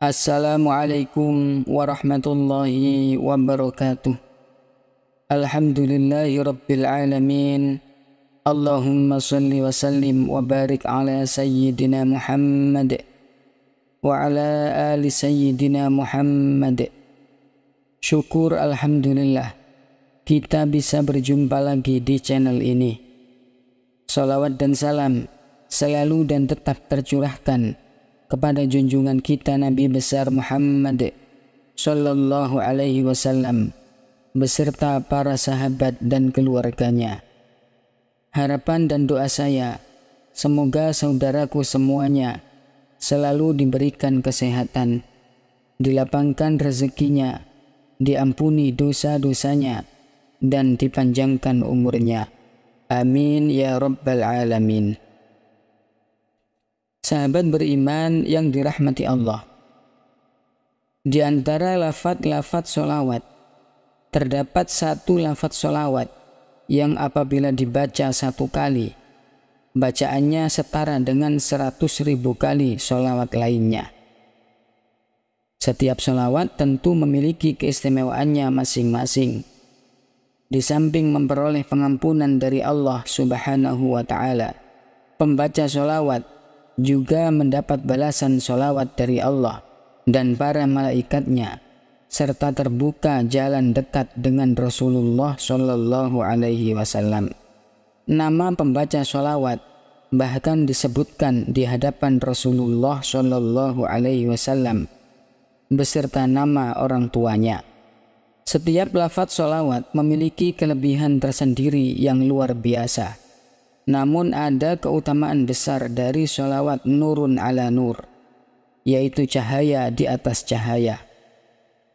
Assalamualaikum warahmatullahi wabarakatuh. Alhamdulillahi rabbil alamin. Allahumma salli wa sallim wa barik ala sayyidina Muhammad wa ala ali sayyidina Muhammad. Syukur alhamdulillah kita bisa berjumpa lagi di channel ini. Salawat dan salam selalu dan tetap tercurahkan kepada junjungan kita Nabi besar Muhammad sallallahu alaihi wasallam beserta para sahabat dan keluarganya. Harapan dan doa saya, semoga saudaraku semuanya selalu diberikan kesehatan, dilapangkan rezekinya, diampuni dosa-dosanya, dan dipanjangkan umurnya. Amin ya Rabbal Alamin sahabat beriman yang dirahmati Allah. Di antara lafat-lafat solawat, terdapat satu lafat solawat yang apabila dibaca satu kali, bacaannya setara dengan seratus ribu kali solawat lainnya. Setiap solawat tentu memiliki keistimewaannya masing-masing. Di samping memperoleh pengampunan dari Allah Subhanahu wa Ta'ala, pembaca solawat juga mendapat balasan solawat dari Allah dan para malaikatnya serta terbuka jalan dekat dengan Rasulullah Shallallahu Alaihi Wasallam. Nama pembaca solawat bahkan disebutkan di hadapan Rasulullah Shallallahu Alaihi Wasallam beserta nama orang tuanya. Setiap lafadz solawat memiliki kelebihan tersendiri yang luar biasa namun ada keutamaan besar dari sholawat nurun ala nur, yaitu cahaya di atas cahaya.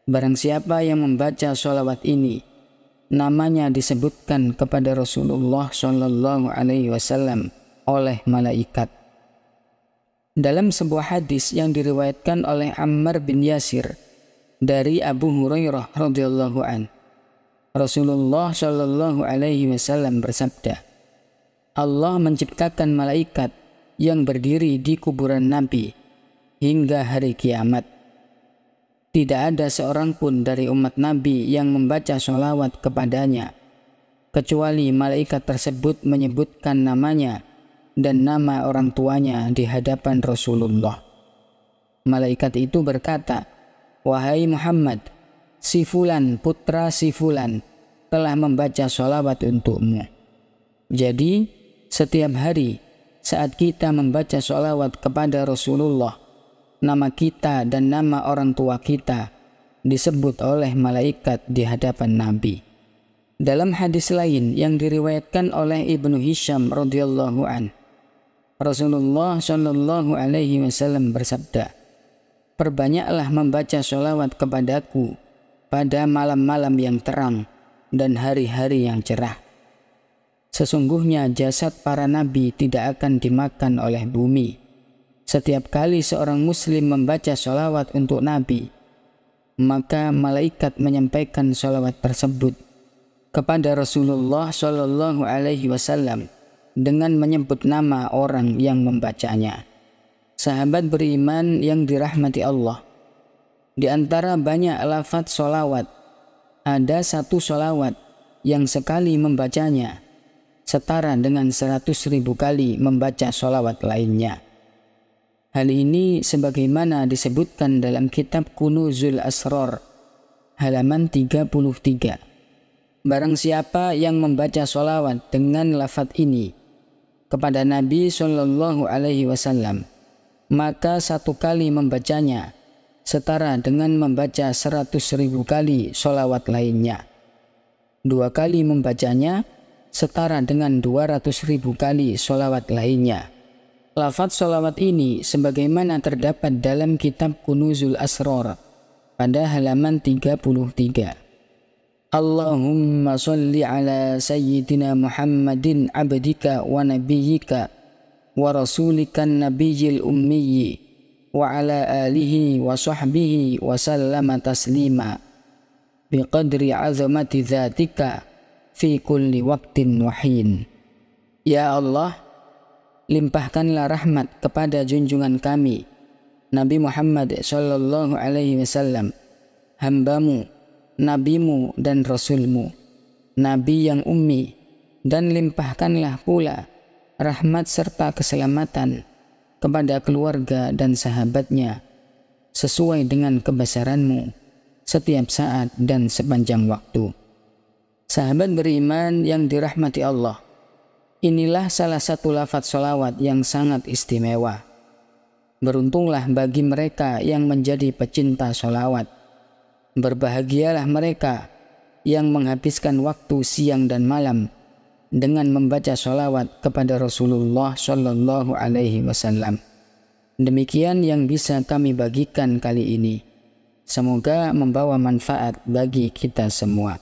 Barang siapa yang membaca sholawat ini, namanya disebutkan kepada Rasulullah Shallallahu Alaihi Wasallam oleh malaikat. Dalam sebuah hadis yang diriwayatkan oleh Ammar bin Yasir dari Abu Hurairah radhiyallahu an, Rasulullah Shallallahu Alaihi Wasallam bersabda, Allah menciptakan malaikat yang berdiri di kuburan Nabi hingga hari kiamat. Tidak ada seorang pun dari umat Nabi yang membaca sholawat kepadanya, kecuali malaikat tersebut menyebutkan namanya dan nama orang tuanya di hadapan Rasulullah. Malaikat itu berkata, Wahai Muhammad, si Fulan putra si Fulan telah membaca sholawat untukmu. Jadi, setiap hari saat kita membaca sholawat kepada Rasulullah, nama kita dan nama orang tua kita disebut oleh malaikat di hadapan Nabi. Dalam hadis lain yang diriwayatkan oleh Ibnu Hisham radhiyallahu an, Rasulullah shallallahu alaihi wasallam bersabda, "Perbanyaklah membaca sholawat kepadaku pada malam-malam yang terang dan hari-hari yang cerah." Sesungguhnya jasad para nabi tidak akan dimakan oleh bumi. Setiap kali seorang muslim membaca sholawat untuk nabi, maka malaikat menyampaikan sholawat tersebut kepada Rasulullah Shallallahu Alaihi Wasallam dengan menyebut nama orang yang membacanya. Sahabat beriman yang dirahmati Allah. Di antara banyak lafadz sholawat, ada satu sholawat yang sekali membacanya, setara dengan seratus ribu kali membaca sholawat lainnya. Hal ini sebagaimana disebutkan dalam kitab Kunuzul Asror, halaman 33. Barang siapa yang membaca sholawat dengan lafat ini kepada Nabi Shallallahu Alaihi Wasallam, maka satu kali membacanya setara dengan membaca seratus ribu kali sholawat lainnya. Dua kali membacanya setara dengan 200 ribu kali sholawat lainnya. Lafat sholawat ini sebagaimana terdapat dalam kitab Kunuzul Asror pada halaman 33. Allahumma salli ala Sayyidina Muhammadin abdika wa nabiyika wa rasulikan nabiyil ummiyi wa ala alihi wa sahbihi wa sallama taslima biqadri azamati dhatika fi kulli waktin wahin. Ya Allah, limpahkanlah rahmat kepada junjungan kami, Nabi Muhammad Shallallahu Alaihi Wasallam, hambamu, nabimu dan rasulmu, nabi yang ummi, dan limpahkanlah pula rahmat serta keselamatan kepada keluarga dan sahabatnya sesuai dengan kebesaranmu setiap saat dan sepanjang waktu. Sahabat beriman yang dirahmati Allah. Inilah salah satu lafad solawat yang sangat istimewa. Beruntunglah bagi mereka yang menjadi pecinta solawat. Berbahagialah mereka yang menghabiskan waktu siang dan malam dengan membaca sholawat kepada Rasulullah Shallallahu Alaihi Wasallam. Demikian yang bisa kami bagikan kali ini. Semoga membawa manfaat bagi kita semua.